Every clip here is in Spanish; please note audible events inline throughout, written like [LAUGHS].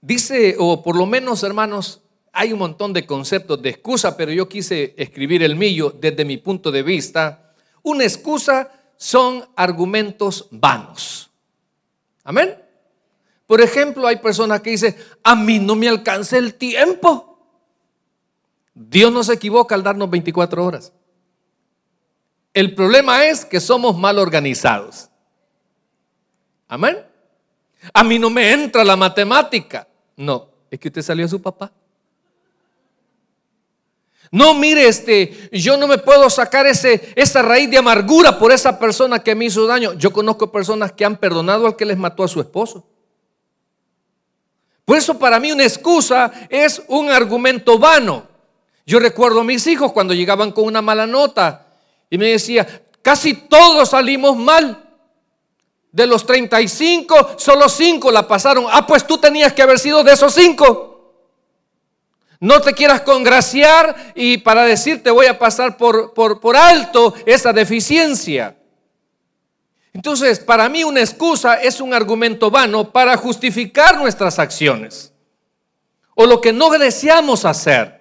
Dice, o por lo menos hermanos, hay un montón de conceptos de excusa, pero yo quise escribir el mío desde mi punto de vista. Una excusa son argumentos vanos. Amén. Por ejemplo, hay personas que dicen, a mí no me alcanza el tiempo. Dios no se equivoca al darnos 24 horas. El problema es que somos mal organizados. Amén. A mí no me entra la matemática. No, es que usted salió a su papá. No, mire, este, yo no me puedo sacar ese, esa raíz de amargura por esa persona que me hizo daño. Yo conozco personas que han perdonado al que les mató a su esposo. Por eso para mí una excusa es un argumento vano. Yo recuerdo a mis hijos cuando llegaban con una mala nota y me decía, casi todos salimos mal. De los 35, solo 5 la pasaron. Ah, pues tú tenías que haber sido de esos 5. No te quieras congraciar y para decirte voy a pasar por, por, por alto esa deficiencia. Entonces, para mí una excusa es un argumento vano para justificar nuestras acciones o lo que no deseamos hacer.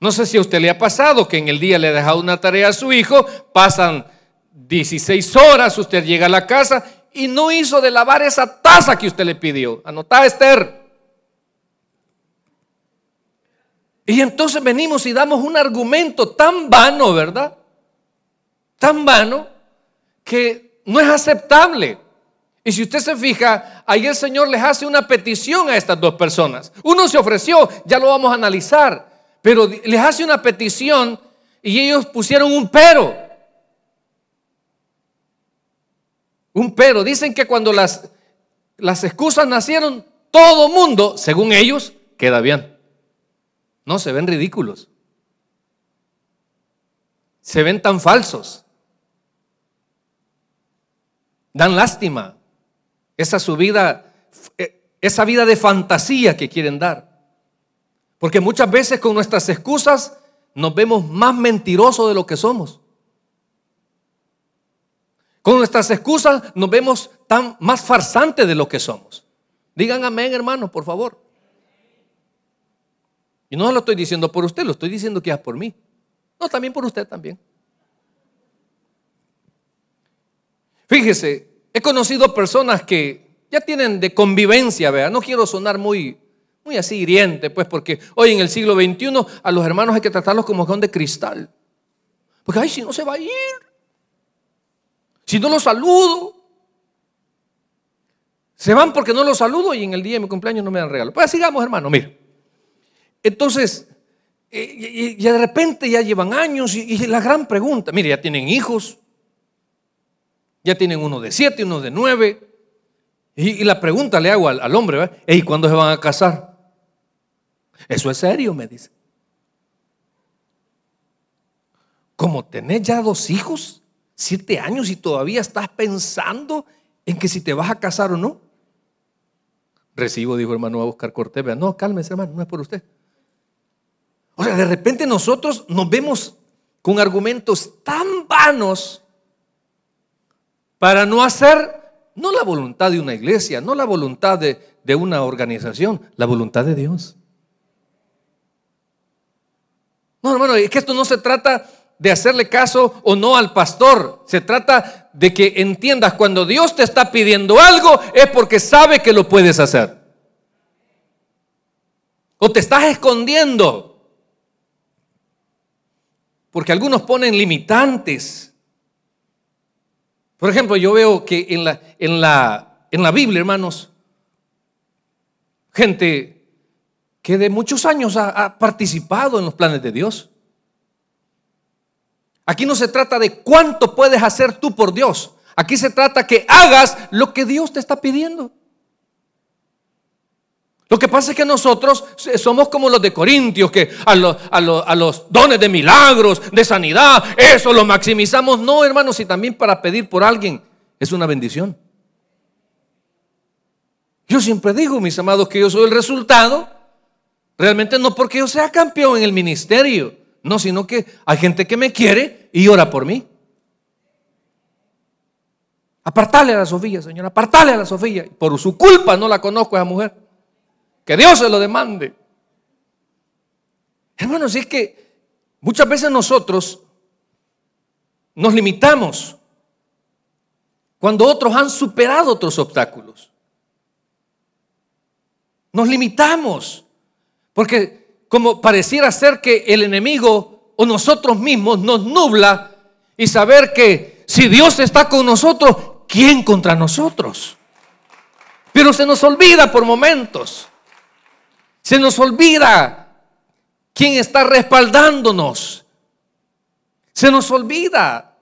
No sé si a usted le ha pasado que en el día le ha dejado una tarea a su hijo, pasan 16 horas, usted llega a la casa y no hizo de lavar esa taza que usted le pidió. Anotá, Esther. Y entonces venimos y damos un argumento tan vano, ¿verdad? Tan vano que no es aceptable. Y si usted se fija, ahí el Señor les hace una petición a estas dos personas. Uno se ofreció, ya lo vamos a analizar, pero les hace una petición y ellos pusieron un pero. Un pero. Dicen que cuando las, las excusas nacieron, todo mundo, según ellos, queda bien. No, se ven ridículos. Se ven tan falsos. Dan lástima. Esa su eh, esa vida de fantasía que quieren dar. Porque muchas veces con nuestras excusas nos vemos más mentirosos de lo que somos. Con nuestras excusas nos vemos tan más farsantes de lo que somos. Digan amén, hermanos, por favor. Y no lo estoy diciendo por usted, lo estoy diciendo que es por mí. No, también por usted también. Fíjese, he conocido personas que ya tienen de convivencia, vea, no quiero sonar muy, muy así hiriente, pues porque hoy en el siglo XXI a los hermanos hay que tratarlos como son de cristal. Porque, ay, si no se va a ir. Si no los saludo, se van porque no los saludo y en el día de mi cumpleaños no me dan regalo. Pues sigamos, hermano, mira. Entonces, eh, y, de repente ya llevan años y, la gran pregunta, mire, ya tienen hijos, ya tienen uno de siete, uno de nueve, y, la pregunta le hago al, hombre, ¿y cuándo se van a casar? Eso es serio, me dice. Como tenés ya dos hijos, Siete años y todavía estás pensando en que si te vas a casar o no. Recibo, dijo hermano a buscar Cortés. No, cálmese, hermano, no es por usted. O sea, de repente nosotros nos vemos con argumentos tan vanos para no hacer, no la voluntad de una iglesia, no la voluntad de, de una organización, la voluntad de Dios. No, hermano, es que esto no se trata de hacerle caso o no al pastor. Se trata de que entiendas, cuando Dios te está pidiendo algo es porque sabe que lo puedes hacer. O te estás escondiendo. Porque algunos ponen limitantes. Por ejemplo, yo veo que en la, en la, en la Biblia, hermanos, gente que de muchos años ha participado en los planes de Dios. Aquí no se trata de cuánto puedes hacer tú por Dios. Aquí se trata que hagas lo que Dios te está pidiendo. Lo que pasa es que nosotros somos como los de Corintios, que a los, dones de milagros, de sanidad, eso lo maximizamos. No, hermanos, y también para pedir por alguien es una bendición. Yo siempre digo, mis amados, que yo soy el resultado, realmente no porque yo sea campeón en el ministerio, no, sino que hay gente que me quiere y ora por mí. Apartale a la Sofía, Señor, apartale a la Sofía. Por su culpa no la conozco a esa mujer. Que Dios se lo demande. si es que muchas veces nosotros nos limitamos cuando otros han superado otros obstáculos. Nos limitamos porque como pareciera ser que el enemigo o nosotros mismos nos nubla y saber que si Dios está con nosotros, ¿quién contra nosotros? Pero se nos olvida por momentos. Se nos olvida quién está respaldándonos. Se nos olvida.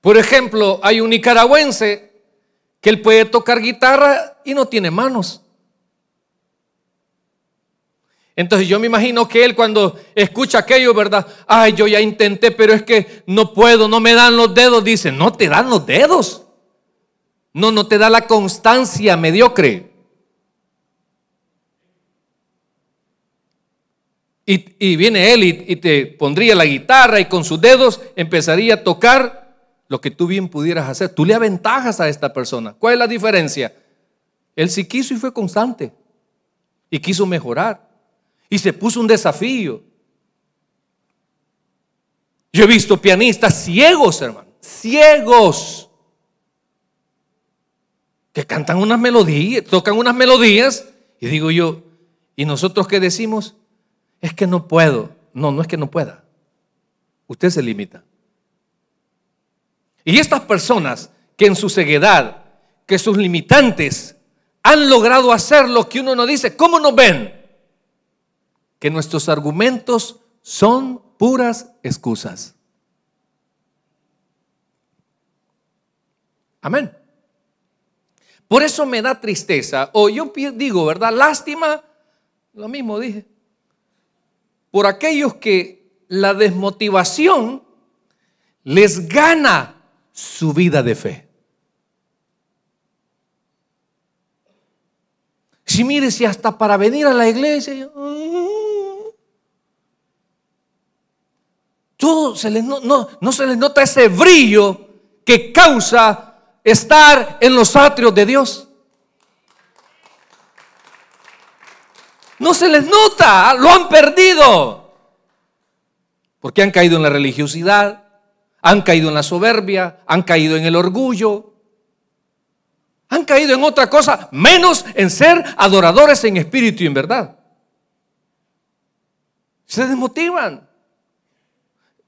Por ejemplo, hay un nicaragüense que él puede tocar guitarra y no tiene manos. Entonces yo me imagino que él cuando escucha aquello, ¿verdad? Ay, yo ya intenté, pero es que no puedo, no me dan los dedos. Dice, no te dan los dedos. No, no te da la constancia mediocre. Y, viene él y, y te pondría la guitarra y con sus dedos empezaría a tocar lo que tú bien pudieras hacer. Tú le aventajas a esta persona. ¿Cuál es la diferencia? Él sí quiso y fue constante. Y quiso mejorar y se puso un desafío. Yo he visto pianistas ciegos, hermano, ciegos, que cantan unas melodías, tocan unas melodías, y digo yo, ¿y nosotros qué decimos? Es que no puedo. No, no es que no pueda. Usted se limita. Y estas personas que en su ceguedad, que sus limitantes, han logrado hacer lo que uno no dice, ¿cómo nos ven? que nuestros argumentos son puras excusas. Amén. Por eso me da tristeza, o yo digo, ¿verdad? Lástima, lo mismo dije, por aquellos que la desmotivación les gana su vida de fe. Si mire, si hasta para venir a la iglesia, se no, no se les nota ese brillo que causa estar en los atrios de Dios. No se les nota, ah, lo han perdido. Porque han caído en la religiosidad, han caído en la soberbia, han caído en el orgullo, han caído en otra cosa, menos en ser adoradores en espíritu y en verdad. Se desmotivan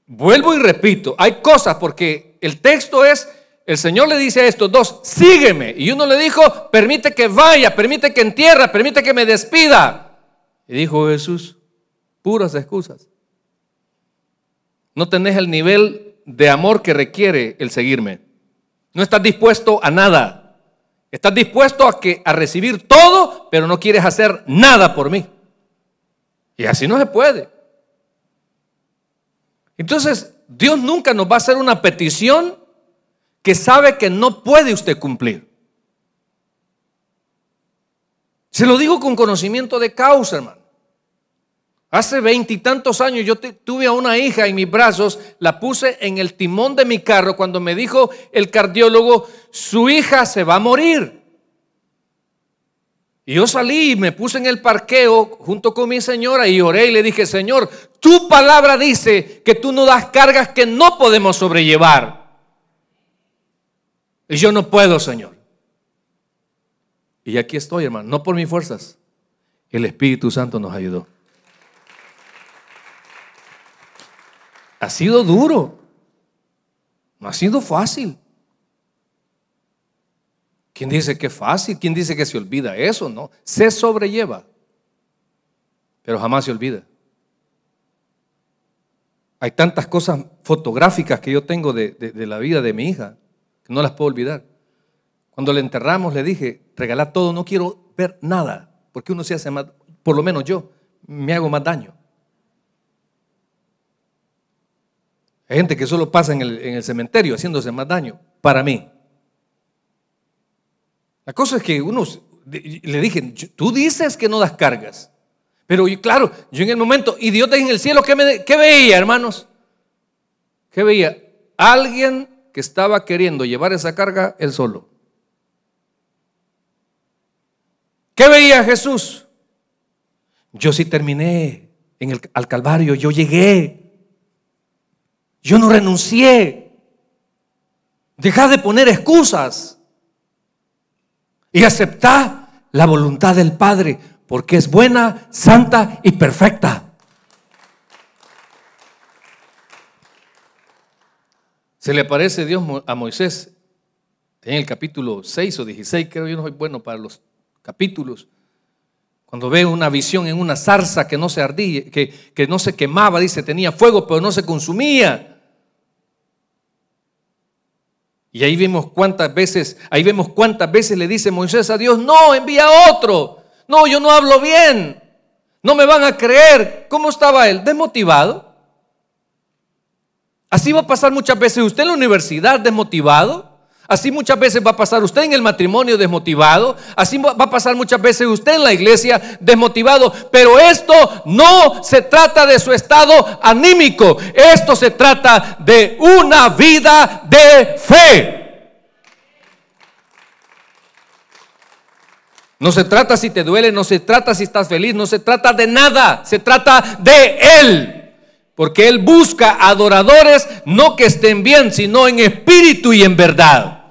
vuelvo y repito, hay cosas porque el texto es, el Señor le dice a estos dos, sígueme. Y uno le dijo, permite que vaya, permite que entierra, permite que me despida. Y dijo Jesús, puras excusas. No tenés el nivel de amor que requiere el seguirme. No estás dispuesto a nada. Estás dispuesto a, que, a recibir todo, pero no quieres hacer nada por mí. Y así no se puede. Entonces, Dios nunca nos va a hacer una petición que sabe que no puede usted cumplir. Se lo digo con conocimiento de causa, hermano. Hace veintitantos años yo tuve a una hija en mis brazos, la puse en el timón de mi carro cuando me dijo el cardiólogo, su hija se va a morir. Y yo salí y me puse en el parqueo junto con mi señora y oré y le dije, Señor, tu palabra dice que tú no das cargas que no podemos sobrellevar. Y yo no puedo, Señor. Y aquí estoy, hermano, no por mis fuerzas. El Espíritu Santo nos ayudó. Ha sido duro. No ha sido fácil. ¿Quién dice que es fácil? ¿Quién dice que se olvida eso? No, se sobrelleva, pero jamás se olvida. Hay tantas cosas fotográficas que yo tengo de, la vida de mi hija que no las puedo olvidar. Cuando la enterramos le dije, regalar todo, no quiero ver nada, porque uno se hace más, por lo menos yo, me hago más daño. Hay gente que solo pasa en el cementerio haciéndose más daño, para mí. La cosa es que unos le dije, tú dices que no das cargas. Pero claro, yo en el momento, idiota en el cielo, ¿qué, me, veía, hermanos? ¿Qué veía? Alguien que estaba queriendo llevar esa carga él solo. ¿Qué veía Jesús? Yo sí terminé en el, al Calvario, yo llegué. Yo no renuncié. Deja de poner excusas y acepta la voluntad del Padre, porque es buena, santa y perfecta. Se le aparece Dios a Moisés en el capítulo 6 o 16, creo yo no soy bueno para los capítulos. Cuando ve una visión en una zarza que no se ardía, que, que no se quemaba, dice, tenía fuego, pero no se consumía. Y ahí vemos cuántas veces, ahí vemos cuántas veces le dice Moisés a Dios, no, envía a otro. No, yo no hablo bien. No me van a creer. ¿Cómo estaba él? Desmotivado. Así va a pasar muchas veces usted en la universidad, desmotivado. Así muchas veces va a pasar usted en el matrimonio desmotivado, así va a pasar muchas veces usted en la iglesia desmotivado, pero esto no se trata de su estado anímico, esto se trata de una vida de fe. No se trata si te duele, no se trata si estás feliz, no se trata de nada, se trata de Él. Porque Él busca adoradores no que estén bien, sino en espíritu y en verdad.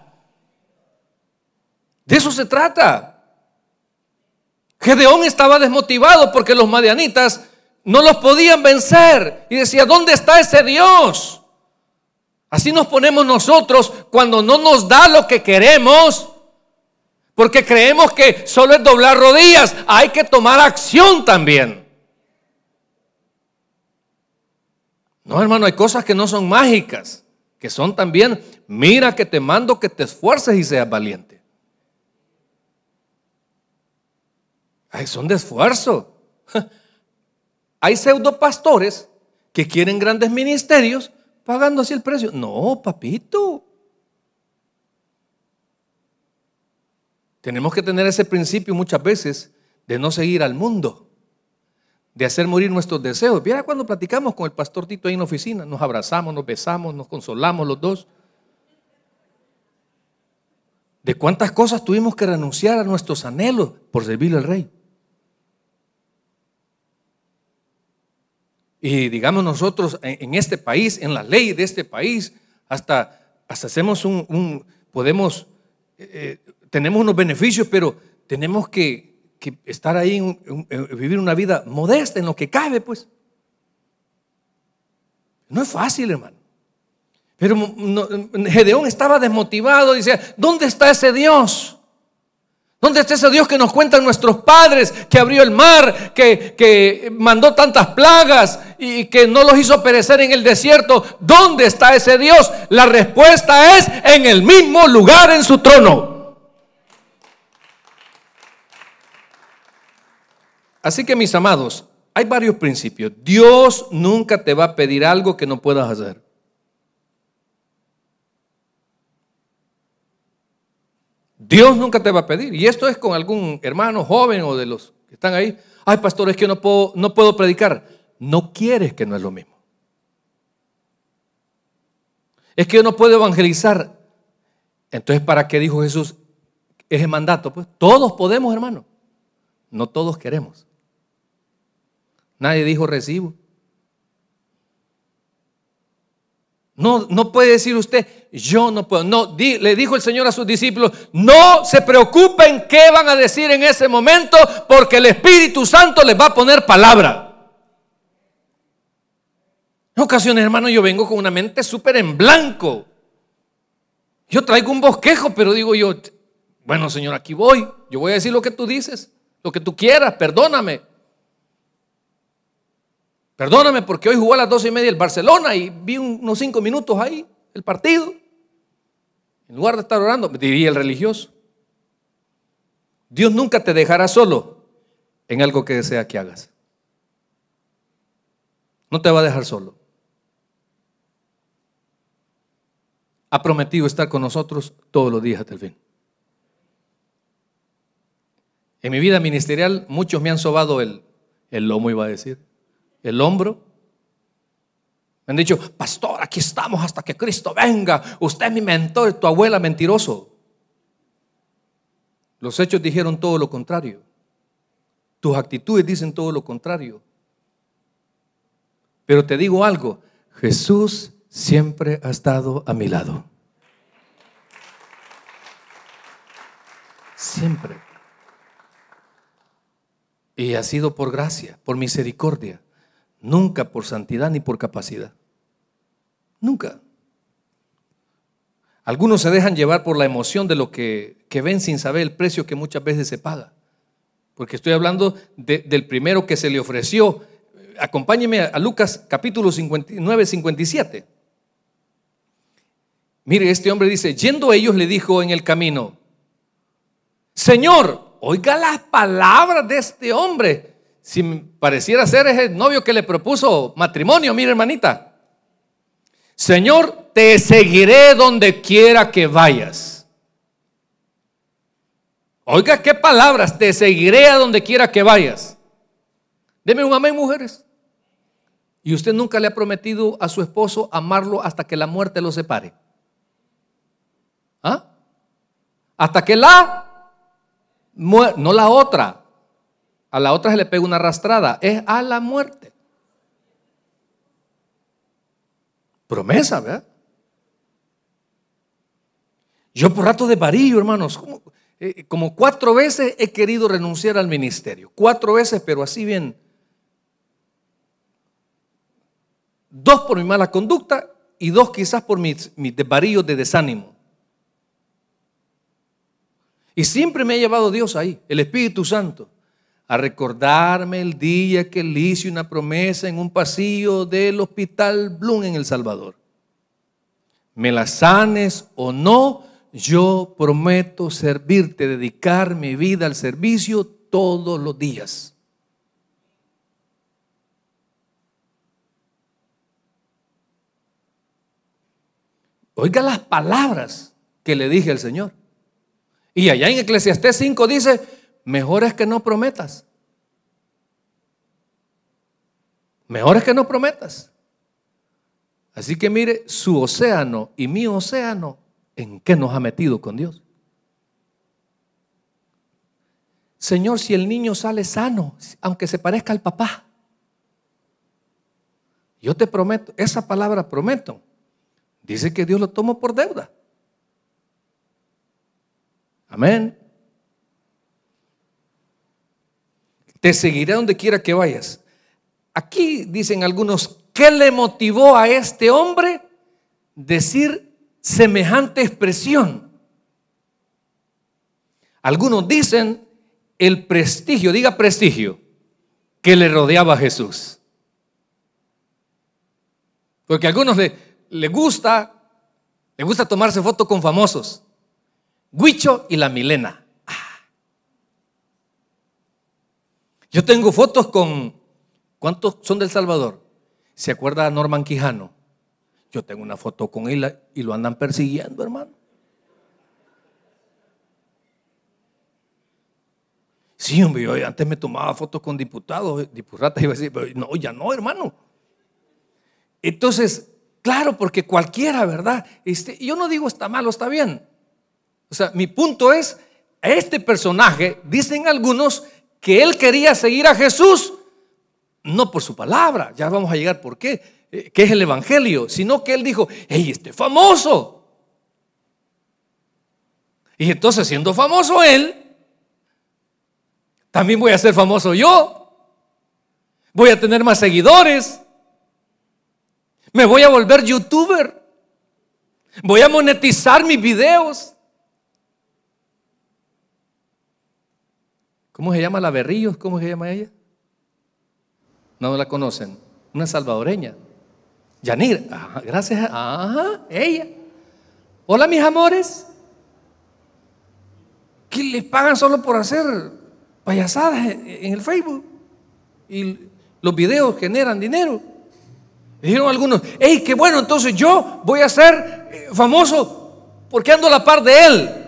De eso se trata. Gedeón estaba desmotivado porque los madianitas no los podían vencer. Y decía, ¿dónde está ese Dios? Así nos ponemos nosotros cuando no nos da lo que queremos. Porque creemos que solo es doblar rodillas. Hay que tomar acción también. No, hermano, hay cosas que no son mágicas, que son también, mira que te mando que te esfuerces y seas valiente. son de esfuerzo. [LAUGHS] Hay pastores que quieren grandes ministerios pagando así el precio. No, papito. Tenemos que tener ese principio muchas veces de no seguir al mundo de hacer morir nuestros deseos. Viera cuando platicamos con el pastor Tito ahí en la oficina, nos abrazamos, nos besamos, nos consolamos los dos. De cuántas cosas tuvimos que renunciar a nuestros anhelos por servirle al rey. Y digamos nosotros en este país, en la ley de este país, hasta, hacemos un, podemos, eh, eh, tenemos unos beneficios, pero tenemos que que estar ahí, eh, vivir una vida modesta en lo que cabe, pues. No es fácil, hermano. Pero mm, mm, Gedeón estaba desmotivado, decía, ¿dónde está ese Dios? ¿Dónde está ese Dios que nos cuentan nuestros padres, que abrió el mar, que, que, mandó tantas plagas y que no los hizo perecer en el desierto? ¿Dónde está ese Dios? La respuesta es en el mismo lugar en su trono. Así que mis amados, hay varios principios. Dios nunca te va a pedir algo que no puedas hacer. Dios nunca te va a pedir. Y esto es con algún hermano joven o de los que están ahí. Ay, pastor, es que no puedo, no puedo predicar. No quieres que no es lo mismo. Es que yo no puedo evangelizar. Entonces, ¿para qué dijo Jesús? ese mandato. Pues todos podemos, hermano. No todos queremos. Nadie dijo recibo. No, no puede decir usted, yo no puedo. No, le dijo el Señor a sus discípulos, no se preocupen qué van a decir en ese momento, porque el Espíritu Santo les va a poner palabra. En ocasiones, hermano, yo vengo con una mente súper en blanco. Yo traigo un bosquejo, pero digo yo, bueno, Señor, aquí voy. Yo voy a decir lo que tú dices, lo que tú quieras, perdóname. Perdóname porque hoy jugó a las doce y media el Barcelona y vi unos cinco minutos ahí el partido. En lugar de estar orando, diría el religioso. Dios nunca te dejará solo en algo que desea que hagas. No te va a dejar solo. Ha prometido estar con nosotros todos los días hasta el fin. En mi vida ministerial muchos me han sobado el, el lomo, iba a decir el hombro. Me han dicho, pastor, aquí estamos hasta que Cristo venga. Usted es mi mentor, tu abuela mentiroso. Los hechos dijeron todo lo contrario. Tus actitudes dicen todo lo contrario. Pero te digo algo, Jesús siempre ha estado a mi lado. Siempre. Y ha sido por gracia, por misericordia. Nunca por santidad ni por capacidad. Nunca. Algunos se dejan llevar por la emoción de lo que, ven sin saber el precio que muchas veces se paga. Porque estoy hablando del primero que se le ofreció. Acompáñeme a Lucas capítulo 59, 57. Mire, este hombre dice, yendo a ellos le dijo en el camino, Señor, oiga las palabras de este hombre si pareciera ser ese novio que le propuso matrimonio, mire hermanita. Señor, te seguiré donde quiera que vayas. Oiga, qué palabras, te seguiré a donde quiera que vayas. Deme un amén, mujeres. Y usted nunca le ha prometido a su esposo amarlo hasta que la muerte lo separe. ¿Ah? Hasta que la no la otra, a la otra se le pega una arrastrada. Es a la muerte. Promesa, ¿verdad? Yo por rato de varillo, hermanos, eh, como, cuatro veces he querido renunciar al ministerio. Cuatro veces, pero así bien. Dos por mi mala conducta y dos quizás por mis, mis de desánimo. Y siempre me ha llevado Dios ahí, el Espíritu Santo a recordarme el día que le hice una promesa en un pasillo del hospital Bloom en El Salvador. Me la sanes o no, yo prometo servirte, dedicar mi vida al servicio todos los días. Oiga las palabras que le dije al Señor. Y allá en Eclesiastés 5 dice, mejor es que no prometas. Mejor es que no prometas. Así que mire, su océano y mi océano, ¿en qué nos ha metido con Dios? Señor, si el niño sale sano, aunque se parezca al papá, yo te prometo, esa palabra prometo, dice que Dios lo tomó por deuda. Amén. Te seguiré donde quiera que vayas. Aquí dicen algunos, ¿qué le motivó a este hombre decir semejante expresión? Algunos dicen el prestigio, diga prestigio, que le rodeaba a Jesús. Porque a algunos le, le gusta, le gusta tomarse fotos con famosos. Huicho y la Milena. Yo tengo fotos con, ¿cuántos son del Salvador? ¿Se acuerda a Norman Quijano? Yo tengo una foto con él y lo andan persiguiendo, hermano. Sí, hombre, yo antes me tomaba fotos con diputados, diputadas, iba a decir, no, ya no, hermano. Entonces, claro, porque cualquiera, ¿verdad? Este, yo no digo está malo, está bien. O sea, mi punto es, a este personaje, dicen algunos que él quería seguir a Jesús, no por su palabra, ya vamos a llegar por qué, eh, que es el Evangelio, sino que él dijo, hey, este famoso. Y entonces siendo famoso él, también voy a ser famoso yo. Voy a tener más seguidores. Me voy a volver youtuber. Voy a monetizar mis videos. ¿Cómo se llama la Berríos? ¿Cómo se llama ella? No la conocen. Una salvadoreña. Yanir, ajá, gracias a ajá, ella. Hola, mis amores. Que les pagan solo por hacer payasadas en el Facebook. Y los videos generan dinero. Dijeron algunos, hey, qué bueno, entonces yo voy a ser eh, famoso porque ando a la par de él.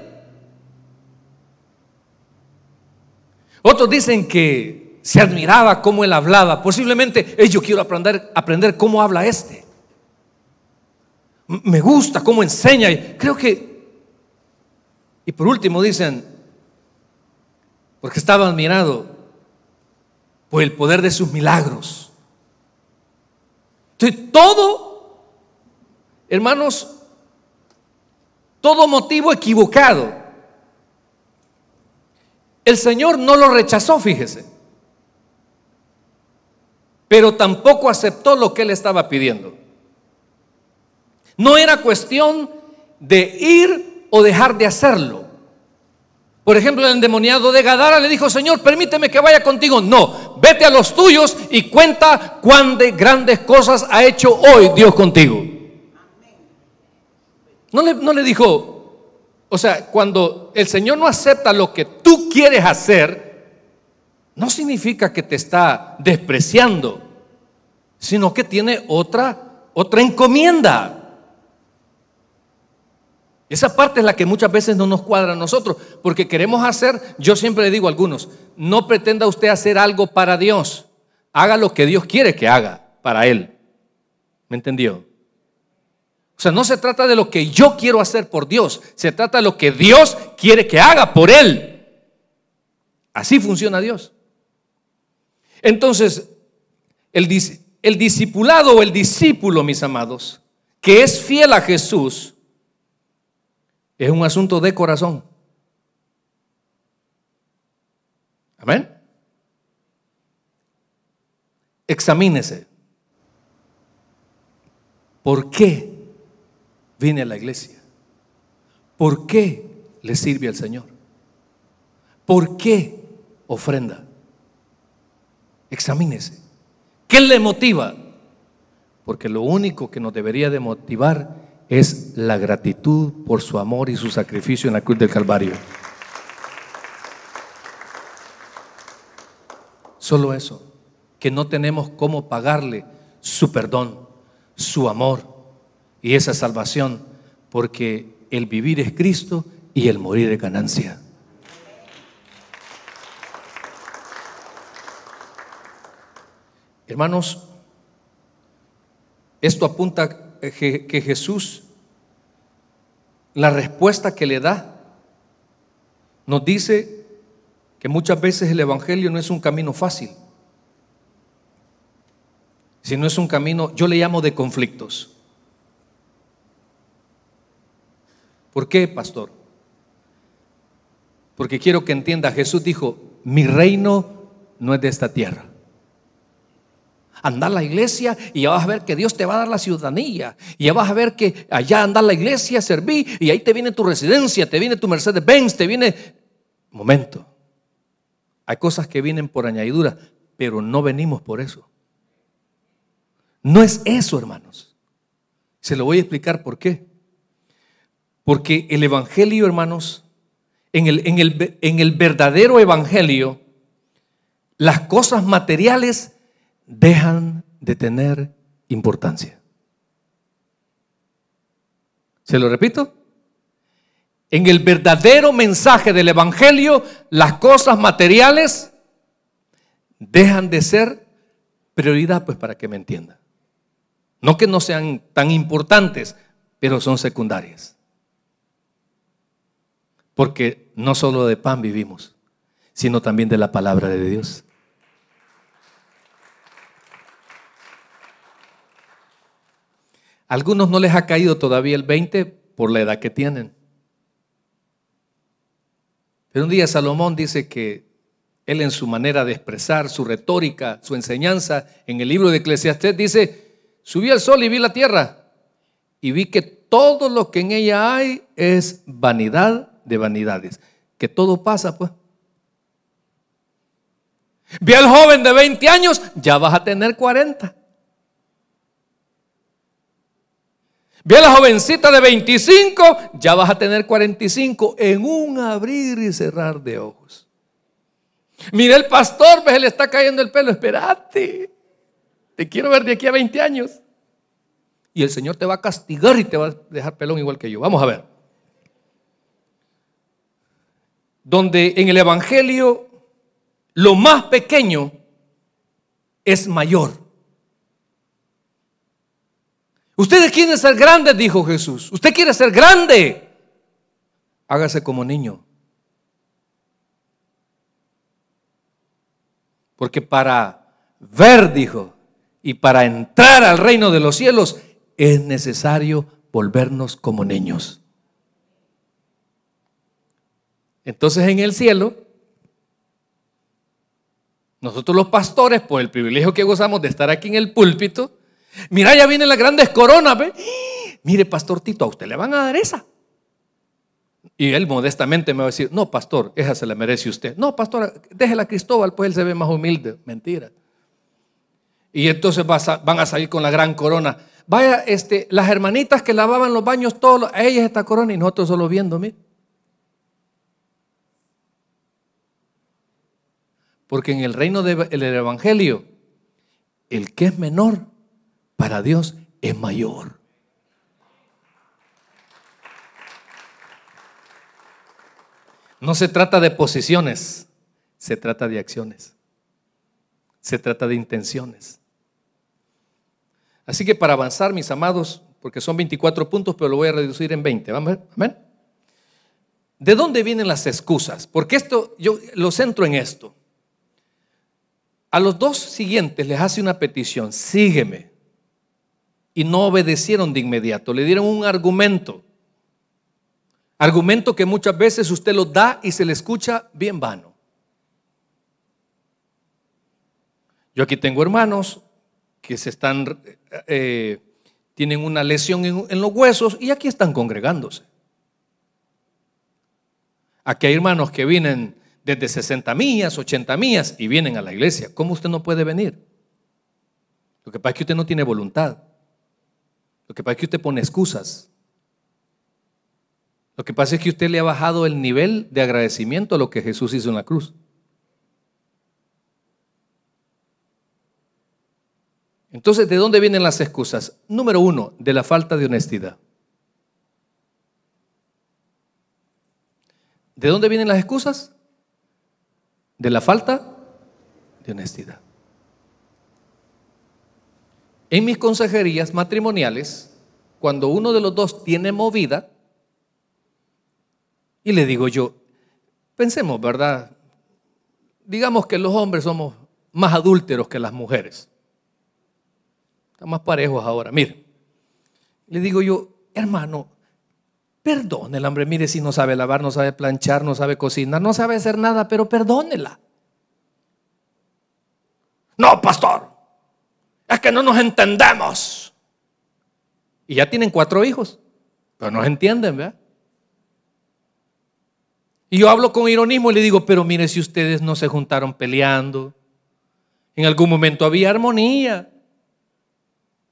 Otros dicen que se admiraba cómo él hablaba. Posiblemente, yo quiero aprender, aprender cómo habla este. Me gusta cómo enseña. Creo que... Y por último dicen, porque estaba admirado por el poder de sus milagros. Entonces, todo, hermanos, todo motivo equivocado el Señor no lo rechazó, fíjese. Pero tampoco aceptó lo que él estaba pidiendo. No era cuestión de ir o dejar de hacerlo. Por ejemplo, el endemoniado de Gadara le dijo, Señor, permíteme que vaya contigo. No, vete a los tuyos y cuenta cuán de grandes cosas ha hecho hoy Dios contigo. No le, no le dijo, o sea, cuando el Señor no acepta lo que tú quieres hacer, no significa que te está despreciando, sino que tiene otra, otra encomienda. Esa parte es la que muchas veces no nos cuadra a nosotros, porque queremos hacer, yo siempre le digo a algunos, no pretenda usted hacer algo para Dios, haga lo que Dios quiere que haga para Él. ¿Me entendió? O sea, no se trata de lo que yo quiero hacer por Dios, se trata de lo que Dios quiere que haga por Él. Así funciona Dios. Entonces, el, discipulado o el discípulo, mis amados, que es fiel a Jesús, es un asunto de corazón. Amén. Examínese. ¿Por qué vine a la iglesia? ¿Por qué le sirve al Señor? ¿Por qué ofrenda? Examínese. ¿Qué le motiva? Porque lo único que nos debería de motivar es la gratitud por su amor y su sacrificio en la cruz del Calvario. Solo eso, que no tenemos cómo pagarle su perdón, su amor, y esa salvación, porque el vivir es Cristo y el morir es ganancia. Hermanos, esto apunta que, Jesús, la respuesta que le da, nos dice que muchas veces el Evangelio no es un camino fácil, Si no es un camino, yo le llamo de conflictos. ¿Por qué, pastor? Porque quiero que entienda, Jesús dijo, mi reino no es de esta tierra. Anda a la iglesia y ya vas a ver que Dios te va a dar la ciudadanía. Y ya vas a ver que allá anda a la iglesia, serví y ahí te viene tu residencia, te viene tu Mercedes Benz, te viene... Momento. Hay cosas que vienen por añadidura, pero no venimos por eso. No es eso, hermanos. Se lo voy a explicar por qué. Porque el Evangelio, hermanos, en el, el, en el verdadero Evangelio, las cosas materiales dejan de tener importancia. ¿Se lo repito? En el verdadero mensaje del Evangelio, las cosas materiales dejan de ser prioridad, pues para que me entienda. No que no sean tan importantes, pero son secundarias. Porque no solo de pan vivimos, sino también de la palabra de Dios. algunos no les ha caído todavía el 20 por la edad que tienen. Pero un día Salomón dice que él en su manera de expresar, su retórica, su enseñanza, en el libro de Eclesiastés dice, subí al sol y vi la tierra y vi que todo lo que en ella hay es vanidad de vanidades. Que todo pasa, pues. Ve al joven de 20 años, ya vas a tener 40. Ve a la jovencita de 25, ya vas a tener 45 en un abrir y cerrar de ojos. Mira el pastor, ves, le está cayendo el pelo, espérate. Te quiero ver de aquí a 20 años. Y el Señor te va a castigar y te va a dejar pelón igual que yo. Vamos a ver. donde en el Evangelio lo más pequeño es mayor. Ustedes quieren ser grandes, dijo Jesús. Usted quiere ser grande. Hágase como niño. Porque para ver, dijo, y para entrar al reino de los cielos es necesario volvernos como niños. Entonces en el cielo, nosotros los pastores, por el privilegio que gozamos de estar aquí en el púlpito, mira, ya vienen las grandes coronas, ¿ve? Mire, pastor Tito, a usted le van a dar esa. Y él modestamente me va a decir, no, pastor, esa se la merece usted. No, pastor, déjela a Cristóbal, pues él se ve más humilde. Mentira. Y entonces van a salir con la gran corona. Vaya, este, las hermanitas que lavaban los baños todos, a ellas esta corona y nosotros solo viendo, mire. Porque en el reino del Evangelio, el que es menor para Dios es mayor. No se trata de posiciones, se trata de acciones. Se trata de intenciones. Así que para avanzar, mis amados, porque son 24 puntos, pero lo voy a reducir en 20. ¿Vamos ¿Amén? ¿De dónde vienen las excusas? Porque esto, yo lo centro en esto. A los dos siguientes les hace una petición, sígueme. Y no obedecieron de inmediato, le dieron un argumento. Argumento que muchas veces usted lo da y se le escucha bien vano. Yo aquí tengo hermanos que se están, eh, tienen una lesión en, en los huesos y aquí están congregándose. Aquí hay hermanos que vienen desde 60 millas, 80 millas y vienen a la iglesia. ¿Cómo usted no puede venir? Lo que pasa es que usted no tiene voluntad. Lo que pasa es que usted pone excusas. Lo que pasa es que usted le ha bajado el nivel de agradecimiento a lo que Jesús hizo en la cruz. Entonces, ¿de dónde vienen las excusas? Número uno, de la falta de honestidad. ¿De dónde vienen las excusas? de la falta de honestidad. En mis consejerías matrimoniales, cuando uno de los dos tiene movida, y le digo yo, pensemos, ¿verdad? Digamos que los hombres somos más adúlteros que las mujeres. Están más parejos ahora. Mire, le digo yo, hermano, Perdónela, hombre, mire si no sabe lavar, no sabe planchar, no sabe cocinar, no sabe hacer nada, pero perdónela. No, pastor, es que no nos entendemos. Y ya tienen cuatro hijos, pero no entienden, ¿verdad? Y yo hablo con ironismo y le digo, pero mire si ustedes no se juntaron peleando, en algún momento había armonía.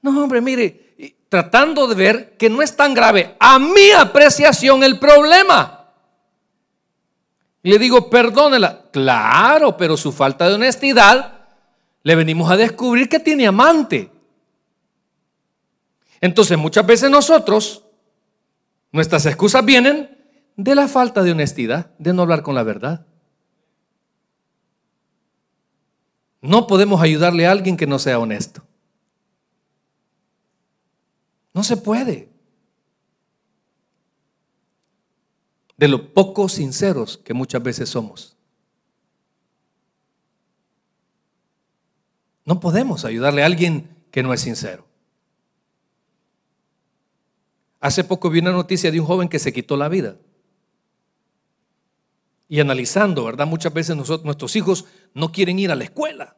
No, hombre, mire, tratando de ver que no es tan grave. A mi apreciación el problema. Y Le digo, perdónela. Claro, pero su falta de honestidad le venimos a descubrir que tiene amante. Entonces muchas veces nosotros, nuestras excusas vienen de la falta de honestidad, de no hablar con la verdad. No podemos ayudarle a alguien que no sea honesto. No se puede. De lo poco sinceros que muchas veces somos. No podemos ayudarle a alguien que no es sincero. Hace poco vi una noticia de un joven que se quitó la vida. Y analizando, ¿verdad? Muchas veces nosotros, nuestros hijos no quieren ir a la escuela.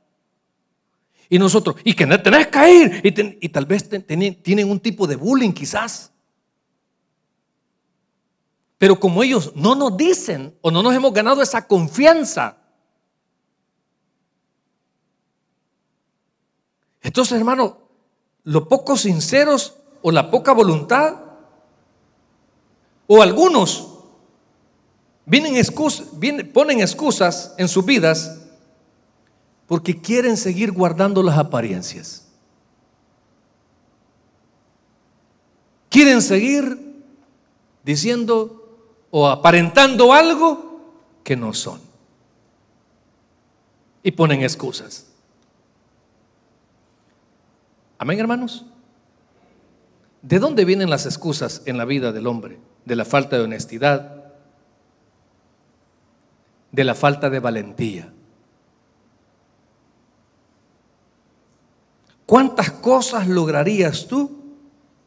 Y nosotros, y que no tenés que ir. Y, tal vez tienen un tipo de bullying quizás. Pero como ellos no nos dicen o no nos hemos ganado esa confianza. Entonces, hermano, lo poco sinceros o la poca voluntad o algunos vienen ponen excusas en sus vidas porque quieren seguir guardando las apariencias. Quieren seguir diciendo o aparentando algo que no son. Y ponen excusas. Amén, hermanos. ¿De dónde vienen las excusas en la vida del hombre? De la falta de honestidad, de la falta de valentía. ¿Cuántas cosas lograrías tú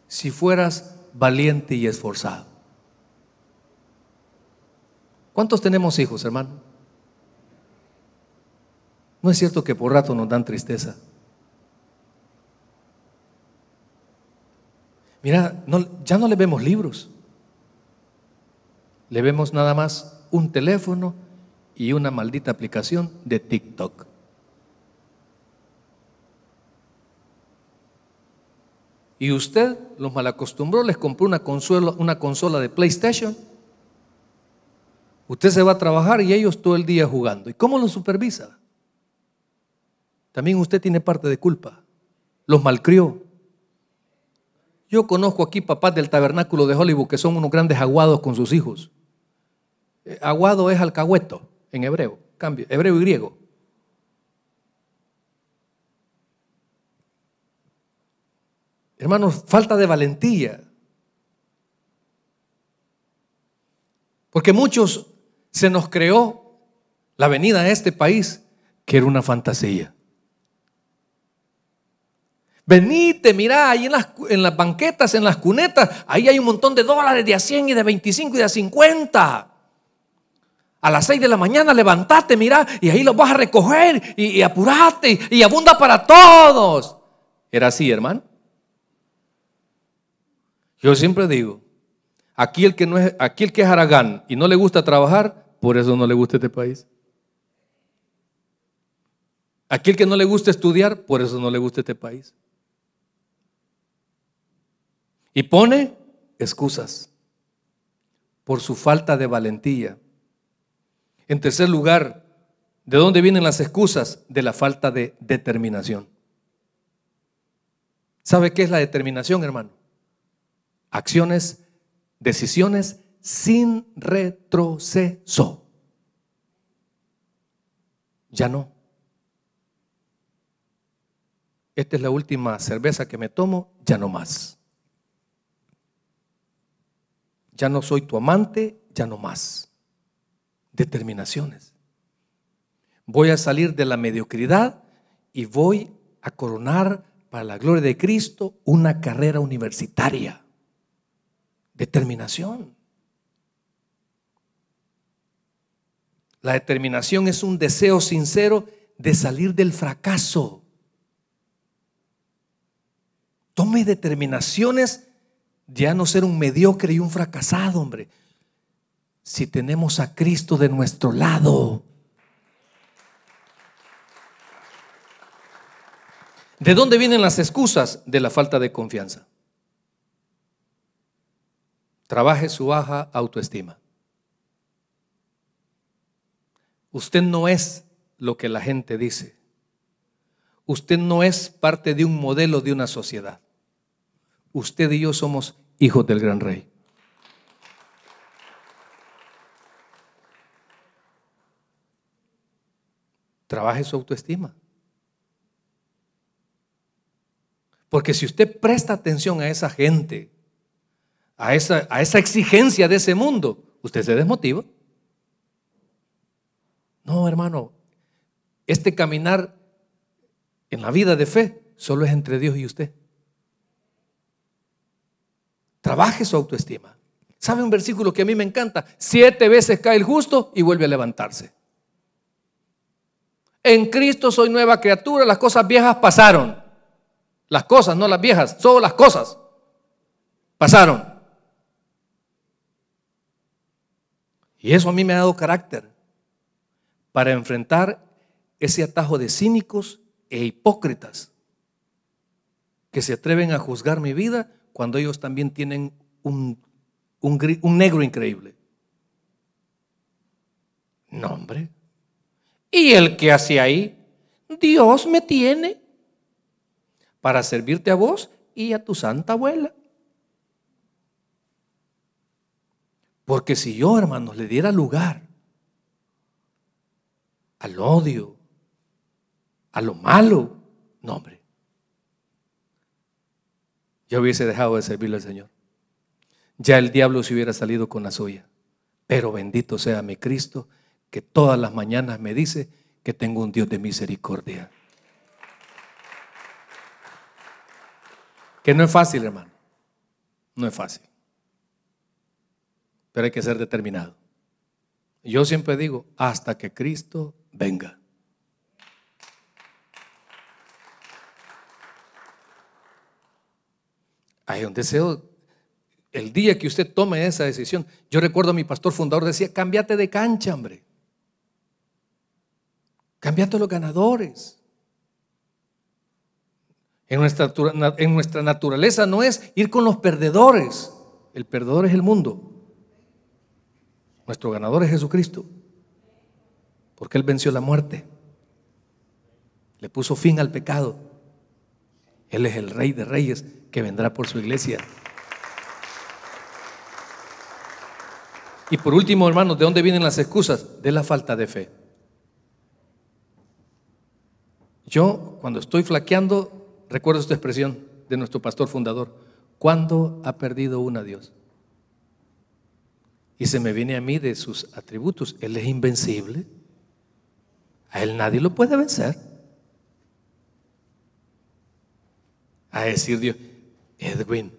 si fueras valiente y esforzado? ¿Cuántos tenemos hijos, hermano? ¿No es cierto que por rato nos dan tristeza? Mira, ya no le vemos libros. Le vemos nada más un teléfono y una maldita aplicación de TikTok. Y usted los malacostumbró, les compró una, una consola de PlayStation. Usted se va a trabajar y ellos todo el día jugando. ¿Y cómo los supervisa? También usted tiene parte de culpa. Los malcrió. Yo conozco aquí papás del tabernáculo de Hollywood que son unos grandes aguados con sus hijos. Eh, aguado es alcahueto en hebreo, cambio, hebreo y griego. Hermanos, falta de valentía. Porque muchos se nos creó la venida a este país que era una fantasía. Venite, mirá, ahí en las, en las, banquetas, en las cunetas, ahí hay un montón de dólares de a 100 y de 25 y de a 50. A las 6 de la mañana levantate, mirá, y ahí los vas a recoger y, y y abunda para todos. Era así, hermano. Yo siempre digo, aquí el que, no es, aquí el que es haragán y no le gusta trabajar, por eso no le gusta este país. Aquel que no le gusta estudiar, por eso no le gusta este país. Y pone excusas por su falta de valentía. En tercer lugar, ¿de dónde vienen las excusas? De la falta de determinación. ¿Sabe qué es la determinación, hermano? acciones, decisiones sin retroceso. Ya no. Esta es la última cerveza que me tomo, ya no más. Ya no soy tu amante, ya no más. Determinaciones. Voy a salir de la mediocridad y voy a coronar para la gloria de Cristo una carrera universitaria. Determinación. La determinación es un deseo sincero de salir del fracaso. Tome determinaciones ya no ser un mediocre y un fracasado, hombre. Si tenemos a Cristo de nuestro lado. ¿De dónde vienen las excusas? De la falta de confianza trabaje su baja autoestima. Usted no es lo que la gente dice. Usted no es parte de un modelo de una sociedad. Usted y yo somos hijos del gran rey. Trabaje su autoestima. Porque si usted presta atención a esa gente a esa, exigencia de ese mundo, usted se desmotiva. No, hermano, este caminar en la vida de fe solo es entre Dios y usted. Trabaje su autoestima. ¿Sabe un versículo que a mí me encanta? Siete veces cae el justo y vuelve a levantarse. En Cristo soy nueva criatura, las cosas viejas pasaron. Las cosas, no las viejas, solo las cosas pasaron. Y eso a mí me ha dado carácter para enfrentar ese atajo de cínicos e hipócritas que se atreven a juzgar mi vida cuando ellos también tienen un, negro increíble. No, hombre. ¿Y el que hace ahí? Dios me tiene para servirte a vos y a tu santa abuela. Porque si yo, hermanos, le diera lugar al odio, a lo malo, no, hombre, yo hubiese dejado de servirle al Señor. Ya el diablo se hubiera salido con la suya. Pero bendito sea mi Cristo, que todas las mañanas me dice que tengo un Dios de misericordia. Que no es fácil, hermano. No es fácil pero hay que ser determinado. Yo siempre digo, hasta que Cristo venga. Hay un deseo. El día que usted tome esa decisión, yo recuerdo a mi pastor fundador decía, cámbiate de cancha, hombre. Cámbiate a los ganadores. En nuestra, en nuestra naturaleza no es ir con los perdedores. El perdedor es el mundo. Nuestro ganador es Jesucristo, porque Él venció la muerte, le puso fin al pecado. Él es el rey de reyes que vendrá por su iglesia. Y por último, hermanos, ¿de dónde vienen las excusas? De la falta de fe. Yo, cuando estoy flaqueando, recuerdo esta expresión de nuestro pastor fundador. ¿Cuándo ha perdido una Dios? Y se me viene a mí de sus atributos. Él es invencible. A él nadie lo puede vencer. A decir Dios, Edwin,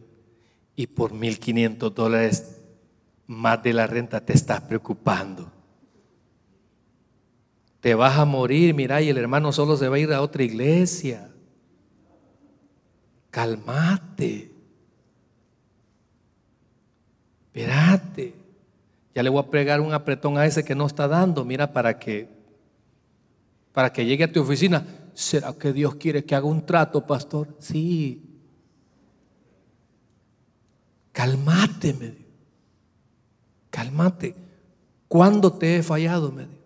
y por 1.500 dólares más de la renta te estás preocupando. Te vas a morir, mira, y el hermano solo se va a ir a otra iglesia. Calmate. esperate ya le voy a pegar un apretón a ese que no está dando, mira, para que, para que llegue a tu oficina. ¿Será que Dios quiere que haga un trato, pastor? Sí. Calmate, me dijo. Calmate. ¿Cuándo te he fallado? Me dijo.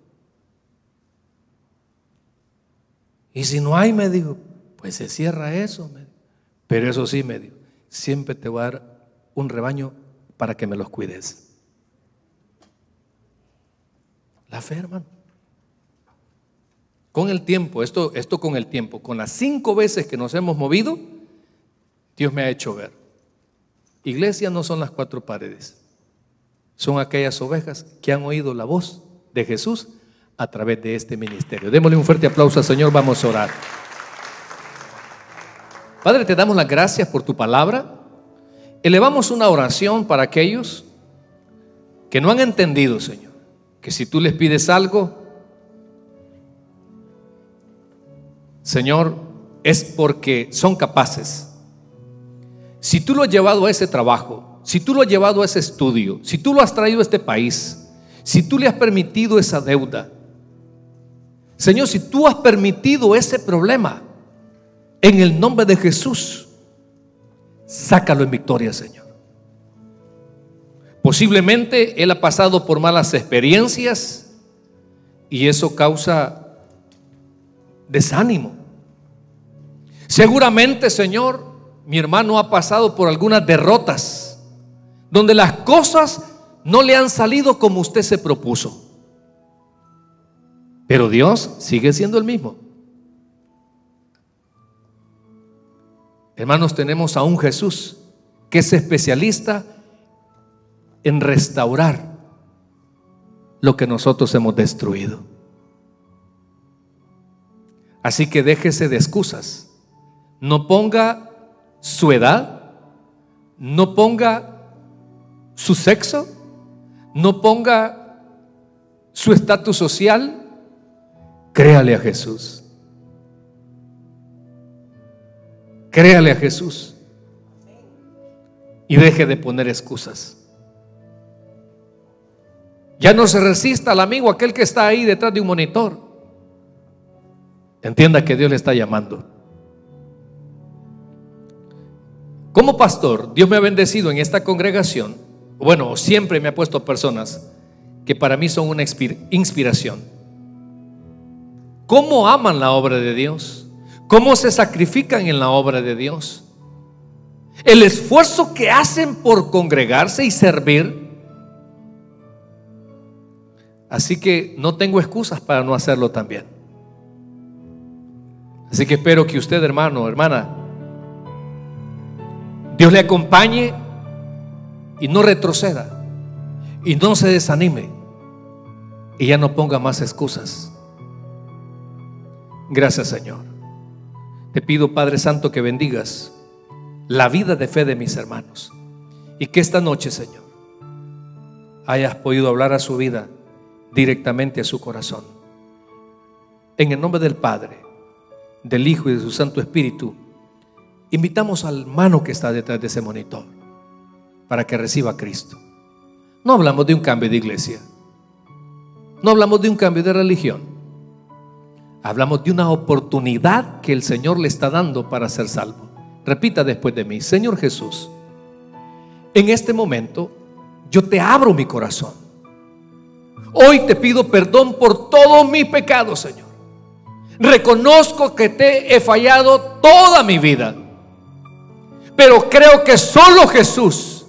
Y si no hay, me dijo, pues se cierra eso. Me dijo. Pero eso sí, me dijo, siempre te voy a dar un rebaño para que me los cuides. La fe, hermano. Con el tiempo, esto, esto con el tiempo, con las cinco veces que nos hemos movido, Dios me ha hecho ver. Iglesias no son las cuatro paredes, son aquellas ovejas que han oído la voz de Jesús a través de este ministerio. Démosle un fuerte aplauso al Señor, vamos a orar. Padre, te damos las gracias por tu palabra. Elevamos una oración para aquellos que no han entendido, Señor que si tú les pides algo, Señor, es porque son capaces. Si tú lo has llevado a ese trabajo, si tú lo has llevado a ese estudio, si tú lo has traído a este país, si tú le has permitido esa deuda, Señor, si tú has permitido ese problema, en el nombre de Jesús, sácalo en victoria, Señor. Posiblemente él ha pasado por malas experiencias y eso causa desánimo. Seguramente, Señor, mi hermano ha pasado por algunas derrotas, donde las cosas no le han salido como usted se propuso. Pero Dios sigue siendo el mismo. Hermanos, tenemos a un Jesús que es especialista en restaurar lo que nosotros hemos destruido. Así que déjese de excusas. No ponga su edad, no ponga su sexo, no ponga su estatus social. Créale a Jesús. Créale a Jesús. Y deje de poner excusas. Ya no se resista al amigo, aquel que está ahí detrás de un monitor. Entienda que Dios le está llamando. Como pastor, Dios me ha bendecido en esta congregación. Bueno, siempre me ha puesto personas que para mí son una inspiración. ¿Cómo aman la obra de Dios? ¿Cómo se sacrifican en la obra de Dios? El esfuerzo que hacen por congregarse y servir Así que no tengo excusas para no hacerlo también. Así que espero que usted, hermano, hermana, Dios le acompañe y no retroceda y no se desanime y ya no ponga más excusas. Gracias Señor. Te pido Padre Santo que bendigas la vida de fe de mis hermanos y que esta noche Señor hayas podido hablar a su vida directamente a su corazón. En el nombre del Padre, del Hijo y de su Santo Espíritu, invitamos al mano que está detrás de ese monitor para que reciba a Cristo. No hablamos de un cambio de iglesia. No hablamos de un cambio de religión. Hablamos de una oportunidad que el Señor le está dando para ser salvo. Repita después de mí, Señor Jesús, en este momento yo te abro mi corazón Hoy te pido perdón por todos mis pecados, Señor. Reconozco que te he fallado toda mi vida. Pero creo que solo Jesús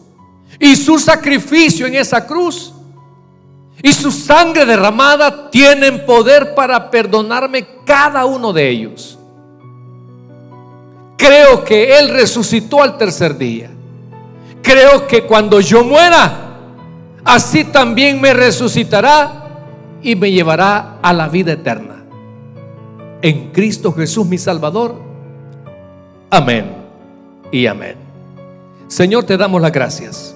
y su sacrificio en esa cruz y su sangre derramada tienen poder para perdonarme cada uno de ellos. Creo que Él resucitó al tercer día. Creo que cuando yo muera, así también me resucitará y me llevará a la vida eterna. En Cristo Jesús mi Salvador. Amén y amén. Señor, te damos las gracias.